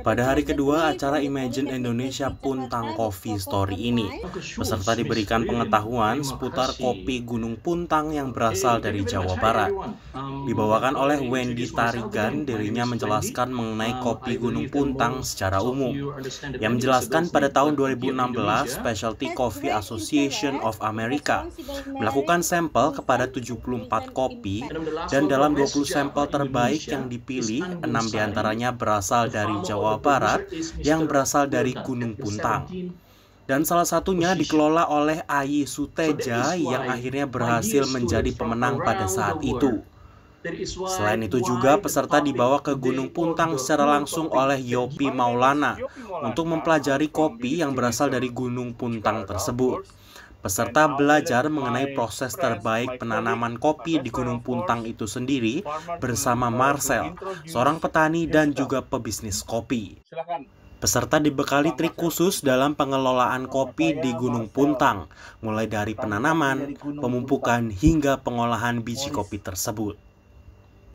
Pada hari kedua acara Imagine Indonesia Puntang Coffee Story ini, peserta diberikan pengetahuan seputar kopi Gunung Puntang yang berasal dari Jawa Barat. Dibawakan oleh Wendy Tarigan, dirinya menjelaskan mengenai kopi Gunung Puntang secara umum. Yang menjelaskan pada tahun 2016, Specialty Coffee Association of America melakukan sampel kepada 74 kopi dan dalam 20 sampel terbaik yang dipilih, 6 diantaranya berasal dari Jawa Jawa Barat yang berasal dari Gunung Puntang. Dan salah satunya dikelola oleh Ayi Suteja yang akhirnya berhasil menjadi pemenang pada saat itu. Selain itu juga peserta dibawa ke Gunung Puntang secara langsung oleh Yopi Maulana untuk mempelajari kopi yang berasal dari Gunung Puntang tersebut. Peserta belajar mengenai proses terbaik penanaman kopi di Gunung Puntang itu sendiri bersama Marcel, seorang petani dan juga pebisnis kopi. Peserta dibekali trik khusus dalam pengelolaan kopi di Gunung Puntang, mulai dari penanaman, pemupukan, hingga pengolahan biji kopi tersebut.